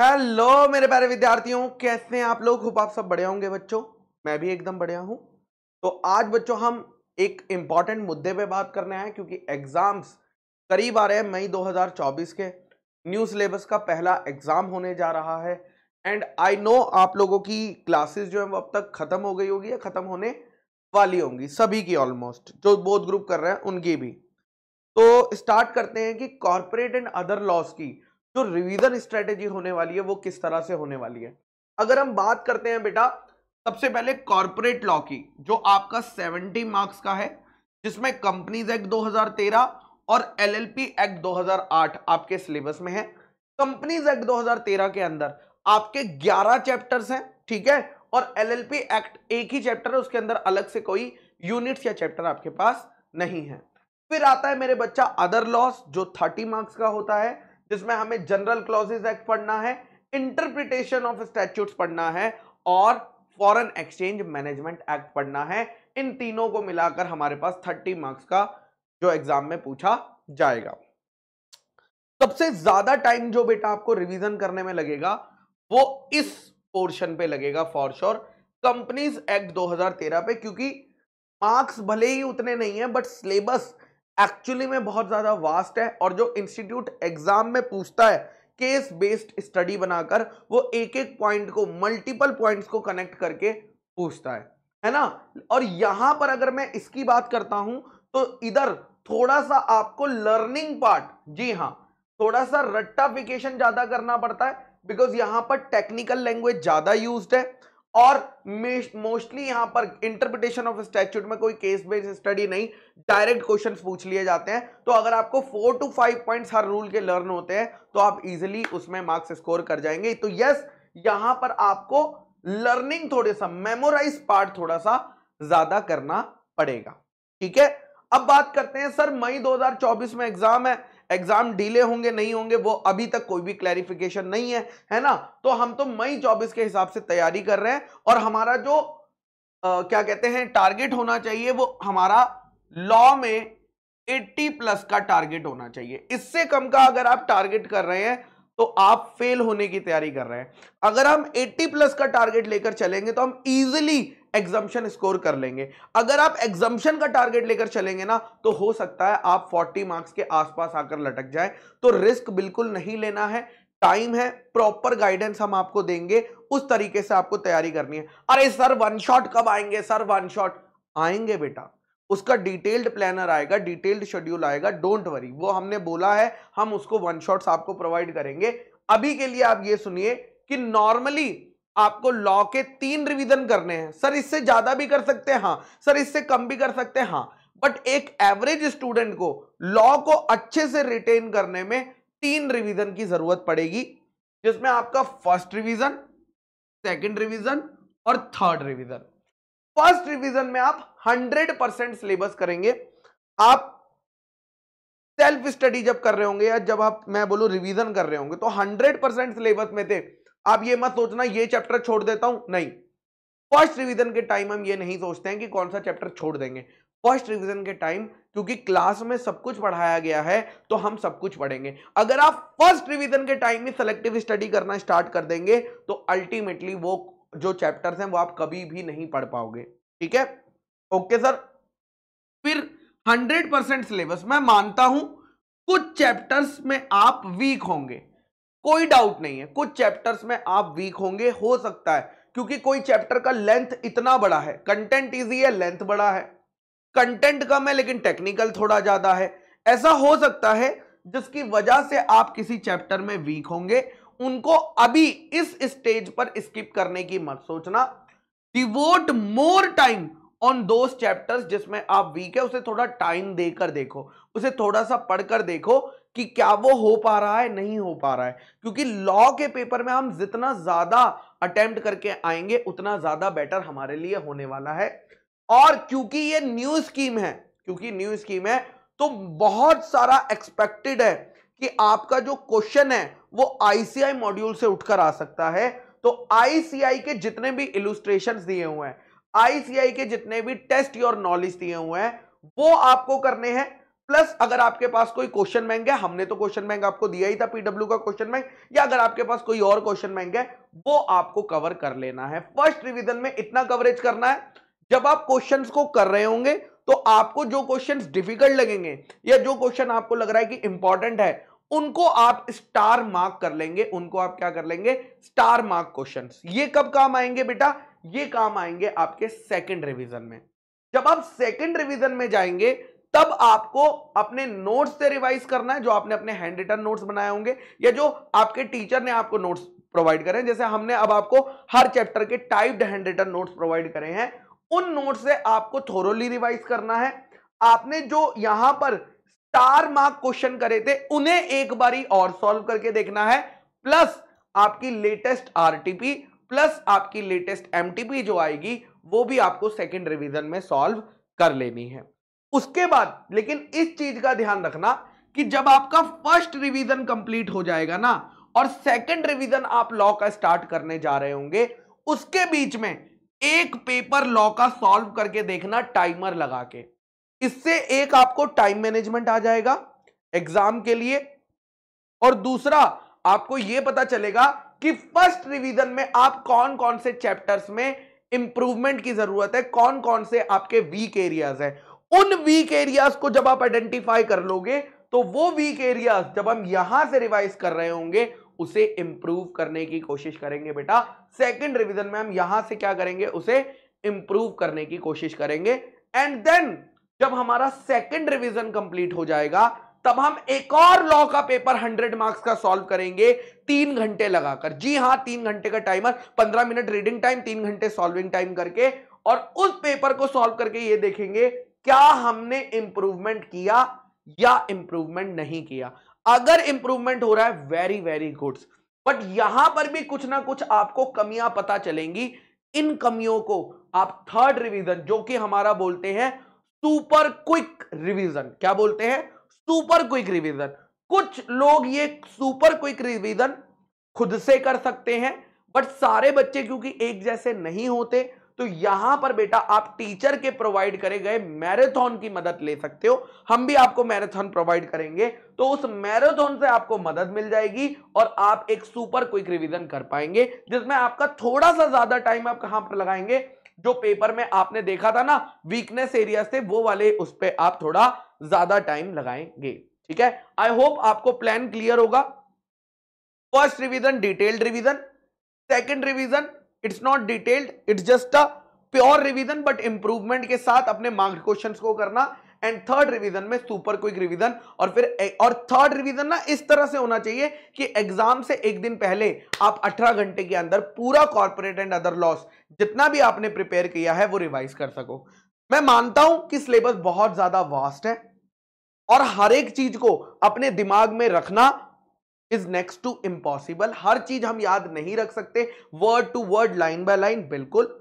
hello मेरे प्यारे विद्यार्थियों कैसे हैं आप लोग खूब आप सब बढ़िया होंगे बच्चों मैं भी एकदम बढ़िया हूं तो आज बच्चों हम एक इम्पॉर्टेंट मुद्दे पे बात करने आए क्योंकि एग्ज़ाम्स करीब आ रहे हैं मई 2024 के न्यू सिलेबस का पहला एग्ज़ाम होने जा रहा है एंड आई नो आप लोगों की क्लासेस जो है वो अब तक ख़त्म हो गई होगी या ख़त्म होने वाली होंगी सभी की ऑलमोस्ट जो बोध ग्रुप कर रहे हैं उनकी भी तो स्टार्ट करते हैं कि कॉरपोरेट एंड अदर लॉस की जो रिवीजन स्ट्रेटेजी होने वाली है वो किस तरह से होने वाली है अगर हम बात करते हैं बेटा सबसे पहले कॉर्पोरेट लॉ की जो आपका 70 मार्क्स का है जिसमें कंपनीज एक्ट 2013 और एलएलपी एक्ट 2008 आपके सिलेबस में है कंपनीज एक्ट 2013 के अंदर आपके 11 चैप्टर्स हैं ठीक है और एलएलपी एक्ट एक ही चैप्टर है उसके अंदर अलग से कोई यूनिट्स या चैप्टर आपके पास नहीं है फिर आता है मेरे बच्चा अदर लॉस जो 30 मार्क्स का होता है जिसमें हमें जनरल क्लॉजेज एक्ट पढ़ना है इंटरप्रिटेशन ऑफ स्टैट्यूट पढ़ना है और फॉरन एक्सचेंज मैनेजमेंट एक्ट पढ़ना है इन तीनों को मिलाकर हमारे पास थर्टी मार्क्स का जो एग्जाम में पूछा जाएगा सबसे ज्यादा टाइम जो बेटा आपको रिवीजन करने में लगेगा वो इस पोर्शन पे लगेगा फॉर श्योर कंपनीज एक्ट 2013 पे क्योंकि मार्क्स भले ही उतने नहीं है बट सिलेबस एक्चुअली में बहुत ज़्यादा वास्ट है और जो इंस्टीट्यूट एग्जाम में पूछता है केस बेस्ड स्टडी बनाकर वो एक एक पॉइंट को मल्टीपल पॉइंट्स को कनेक्ट करके पूछता है है ना और यहां पर अगर मैं इसकी बात करता हूं तो इधर थोड़ा सा आपको लर्निंग पार्ट जी हाँ थोड़ा सा रट्टाफिकेशन ज्यादा करना पड़ता है बिकॉज यहां पर टेक्निकल लैंग्वेज ज्यादा यूज है और मोस्टली यहां पर इंटरप्रिटेशन ऑफ स्टैट्यूट में कोई केस बेस स्टडी नहीं डायरेक्ट क्वेश्चन पूछ लिए जाते हैं तो अगर आपको फोर टू फाइव पॉइंट्स हर रूल के लर्न होते हैं तो आप इजिली उसमें मार्क्स स्कोर कर जाएंगे तो यस यहां पर आपको लर्निंग थोड़े सा मेमोराइज पार्ट थोड़ा सा ज्यादा करना पड़ेगा ठीक है अब बात करते हैं सर मई 2024 में एग्जाम है एग्जाम डिले होंगे नहीं होंगे वो अभी तक कोई भी क्लैरिफिकेशन नहीं है है ना तो हम तो मई चौबीस के हिसाब से तैयारी कर रहे हैं और हमारा जो आ, क्या कहते हैं टारगेट होना चाहिए वो हमारा लॉ में 80 प्लस का टारगेट होना चाहिए इससे कम का अगर आप टारगेट कर रहे हैं तो आप फेल होने की तैयारी कर रहे हैं अगर हम 80 प्लस का टारगेट लेकर चलेंगे तो हम इजिली एग्जाम्शन स्कोर कर लेंगे अगर आप एग्जाम्शन का टारगेट लेकर चलेंगे ना तो हो सकता है आप 40 मार्क्स के आसपास आकर लटक जाए तो रिस्क बिल्कुल नहीं लेना है टाइम है प्रॉपर गाइडेंस हम आपको देंगे उस तरीके से आपको तैयारी करनी है अरे सर वन शॉट कब आएंगे सर वन शॉट आएंगे बेटा उसका डिटेल्ड प्लानर आएगा डिटेल्ड शेड्यूल आएगा डोंट वरी वो हमने बोला है हम उसको वन शॉट्स आपको प्रोवाइड करेंगे अभी के लिए आप ये सुनिए कि नॉर्मली आपको लॉ के तीन रिवीजन करने हैं सर इससे ज्यादा भी कर सकते हैं हाँ सर इससे कम भी कर सकते हैं हाँ बट एक एवरेज स्टूडेंट को लॉ को अच्छे से रिटेन करने में तीन रिवीजन की जरूरत पड़ेगी जिसमें आपका फर्स्ट रिवीजन सेकंड रिवीजन और थर्ड रिवीजन फर्स्ट रिवीजन में आप 100 परसेंट सिलेबस करेंगे आप सेल्फ स्टडी जब कर रहे होंगे या जब आप मैं बोलू रिवीजन कर रहे होंगे तो 100 परसेंट सिलेबस में थे आप ये मत सोचना ये चैप्टर छोड़ देता हूं नहीं फर्स्ट रिवीजन के टाइम हम ये नहीं सोचते हैं कि कौन सा चैप्टर छोड़ देंगे फर्स्ट रिवीजन के टाइम क्योंकि क्लास में सब कुछ पढ़ाया गया है तो हम सब कुछ पढ़ेंगे अगर आप फर्स्ट रिवीजन के टाइम में सेलेक्टिव स्टडी करना स्टार्ट कर देंगे तो अल्टीमेटली वो जो चैप्टर्स हैं वो आप कभी भी नहीं पढ़ पाओगे ठीक है ओके सर फिर हंड्रेड परसेंट सिलेबस मैं मानता हूं कुछ चैप्टर्स में आप वीक होंगे कोई डाउट नहीं है कुछ चैप्टर्स में आप वीक होंगे हो सकता है क्योंकि कोई चैप्टर का लेंथ इतना बड़ा है कंटेंट इजी है लेंथ बड़ा है कंटेंट कम है लेकिन टेक्निकल थोड़ा ज्यादा है ऐसा हो सकता है जिसकी वजह से आप किसी चैप्टर में वीक होंगे उनको अभी इस स्टेज पर स्किप करने की मत सोचना डिवोट मोर टाइम ऑन दो चैप्टर्स जिसमें आप वीक है उसे थोड़ा टाइम देकर देखो उसे थोड़ा सा पढ़कर देखो कि क्या वो हो पा रहा है नहीं हो पा रहा है क्योंकि लॉ के पेपर में हम जितना ज्यादा अटेम्प्ट करके आएंगे उतना ज्यादा बेटर हमारे लिए होने वाला है और क्योंकि ये न्यू स्कीम है क्योंकि न्यू स्कीम है तो बहुत सारा एक्सपेक्टेड है कि आपका जो क्वेश्चन है वो आईसीआई मॉड्यूल से उठकर आ सकता है तो आईसीआई के जितने भी इलुस्ट्रेशन दिए हुए हैं आईसीआई के जितने भी टेस्ट योर नॉलेज दिए हुए हैं वो आपको करने हैं प्लस अगर आपके पास कोई क्वेश्चन बैंक है हमने तो क्वेश्चन बैंक आपको दिया ही था पीडब्ल्यू का क्वेश्चन बैंक या अगर आपके पास कोई और क्वेश्चन बैंक है वो आपको कवर कर लेना है फर्स्ट रिविजन में इतना कवरेज करना है जब आप क्वेश्चन को कर रहे होंगे तो आपको जो क्वेश्चंस डिफिकल्ट लगेंगे या जो क्वेश्चन आपको लग रहा है कि इंपॉर्टेंट है उनको आप स्टार मार्क कर लेंगे उनको आप क्या कर लेंगे स्टार मार्क क्वेश्चंस ये कब काम आएंगे बेटा ये काम आएंगे आपके सेकंड रिवीजन में जब आप सेकंड रिवीजन में जाएंगे तब आपको अपने नोट्स से रिवाइज करना है जो आपने अपने हैंड रिटर्न नोट्स बनाए होंगे या जो आपके टीचर ने आपको नोट्स प्रोवाइड करें जैसे हमने अब आपको हर चैप्टर के typed handwritten notes provide करे हैं उन नोट्स से आपको थोरोली रिवाइज करना है आपने जो यहां पर चार मार्क क्वेश्चन करे थे उन्हें एक बारी और सॉल्व करके देखना है प्लस आपकी लेटेस्ट आरटीपी प्लस आपकी लेटेस्ट एमटीपी जो आएगी वो भी आपको सेकंड रिवीजन में सॉल्व कर लेनी है उसके बाद लेकिन इस चीज का ध्यान रखना कि जब आपका फर्स्ट रिवीजन कंप्लीट हो जाएगा ना और सेकंड रिवीजन आप लॉ का स्टार्ट करने जा रहे होंगे उसके बीच में एक पेपर लॉ का सॉल्व करके देखना टाइमर लगा के इससे एक आपको टाइम मैनेजमेंट आ जाएगा एग्जाम के लिए और दूसरा आपको यह पता चलेगा कि फर्स्ट रिवीजन में आप कौन कौन से चैप्टर्स में इंप्रूवमेंट की जरूरत है कौन कौन से आपके वीक एरियाज हैं उन वीक एरियाज को जब आप आइडेंटिफाई कर लोगे तो वो वीक एरियाज जब हम यहां से रिवाइज कर रहे होंगे उसे इंप्रूव करने की कोशिश करेंगे बेटा सेकंड रिवीजन में हम यहां से क्या करेंगे उसे इंप्रूव करने की कोशिश करेंगे एंड देन जब हमारा सेकंड रिवीजन कंप्लीट हो जाएगा तब हम एक और लॉ का पेपर 100 मार्क्स का सॉल्व करेंगे तीन घंटे लगाकर जी हाँ तीन घंटे का टाइमर 15 मिनट रीडिंग टाइम तीन घंटे सॉल्विंग टाइम करके और उस पेपर को सॉल्व करके ये देखेंगे क्या हमने इंप्रूवमेंट किया या इंप्रूवमेंट नहीं किया अगर इंप्रूवमेंट हो रहा है वेरी वेरी गुड बट यहां पर भी कुछ ना कुछ आपको कमियां पता चलेंगी इन कमियों को आप थर्ड रिवीजन जो कि हमारा बोलते हैं सुपर क्विक रिवीजन क्या बोलते हैं सुपर क्विक रिवीजन कुछ लोग ये सुपर क्विक रिवीजन खुद से कर सकते हैं बट सारे बच्चे क्योंकि एक जैसे नहीं होते तो यहां पर बेटा आप टीचर के प्रोवाइड करे गए मैराथन की मदद ले सकते हो हम भी आपको मैराथन प्रोवाइड करेंगे तो उस मैराथन से आपको मदद मिल जाएगी और आप एक सुपर क्विक रिवीजन कर पाएंगे जिसमें आपका थोड़ा सा ज्यादा टाइम आप कहां पर लगाएंगे जो पेपर में आपने देखा था ना वीकनेस एरिया थे वो वाले उस पर आप थोड़ा ज्यादा टाइम लगाएंगे ठीक है आई होप आपको प्लान क्लियर होगा first revision detailed revision second revision it's not detailed it's just a pure revision but improvement के साथ अपने मार्क्स क्वेश्चंस को करना एंड थर्ड रिवीजन में सुपर क्विक रिवीजन और फिर और थर्ड रिवीजन ना इस तरह से होना चाहिए कि एग्जाम से एक दिन पहले आप 18 घंटे के अंदर पूरा कॉर्पोरेट एंड अदर लॉस जितना भी आपने प्रिपेयर किया है वो रिवाइज कर सको मैं मानता हूं कि सिलेबस बहुत ज्यादा वास्ट है और हर एक चीज को अपने दिमाग में रखना इज नेक्स्ट टू इम्पॉसिबल हर चीज हम याद नहीं रख सकते word to word line by line बिल्कुल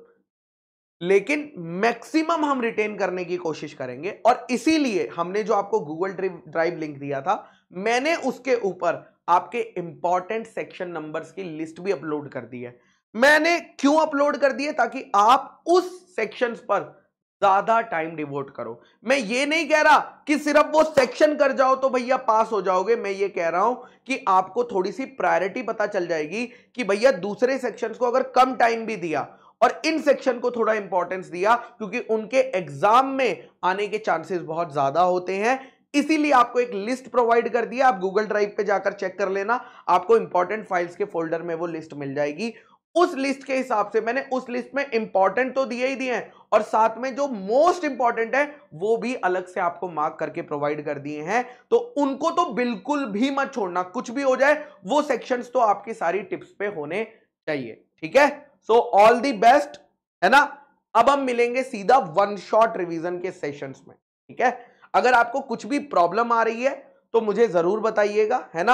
लेकिन मैक्सिमम हम रिटेन करने की कोशिश करेंगे और इसीलिए हमने जो आपको गूगल ड्राइव लिंक दिया था मैंने उसके ऊपर आपके इंपॉर्टेंट सेक्शन नंबर्स की लिस्ट भी अपलोड कर दी है मैंने क्यों अपलोड कर दिए ताकि आप उस सेक्शंस पर ज्यादा टाइम डिवोट करो मैं ये नहीं कह रहा कि सिर्फ वो सेक्शन कर जाओ तो भैया पास हो जाओगे मैं ये कह रहा हूं कि आपको थोड़ी सी प्रायोरिटी पता चल जाएगी कि भैया दूसरे सेक्शंस को अगर कम टाइम भी दिया और इन सेक्शन को थोड़ा इंपॉर्टेंस दिया क्योंकि उनके एग्जाम में आने के चांसेस बहुत ज्यादा होते हैं इसीलिए आपको एक लिस्ट प्रोवाइड कर दिया आप गूगल ड्राइव पे जाकर चेक कर लेना आपको इंपॉर्टेंट फाइल्स के फोल्डर में वो लिस्ट मिल जाएगी उस लिस्ट के हिसाब से मैंने उस लिस्ट में इंपॉर्टेंट तो दिए ही दिए हैं और साथ में जो मोस्ट इंपॉर्टेंट है वो भी अलग से आपको मार्क करके प्रोवाइड कर दिए हैं तो उनको तो बिल्कुल भी मत छोड़ना कुछ भी हो जाए वो सेक्शंस तो आपकी सारी टिप्स पे होने चाहिए ठीक है सो ऑल दी बेस्ट है ना अब हम मिलेंगे सीधा वन शॉट रिवीजन के सेशंस में ठीक है अगर आपको कुछ भी प्रॉब्लम आ रही है तो मुझे जरूर बताइएगा है ना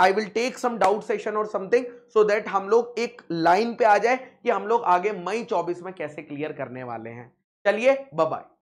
I will take some doubt session और समथिंग सो दैट हम लोग एक लाइन पे आ जाए कि हम लोग आगे मई 24 में कैसे क्लियर करने वाले हैं चलिए बाय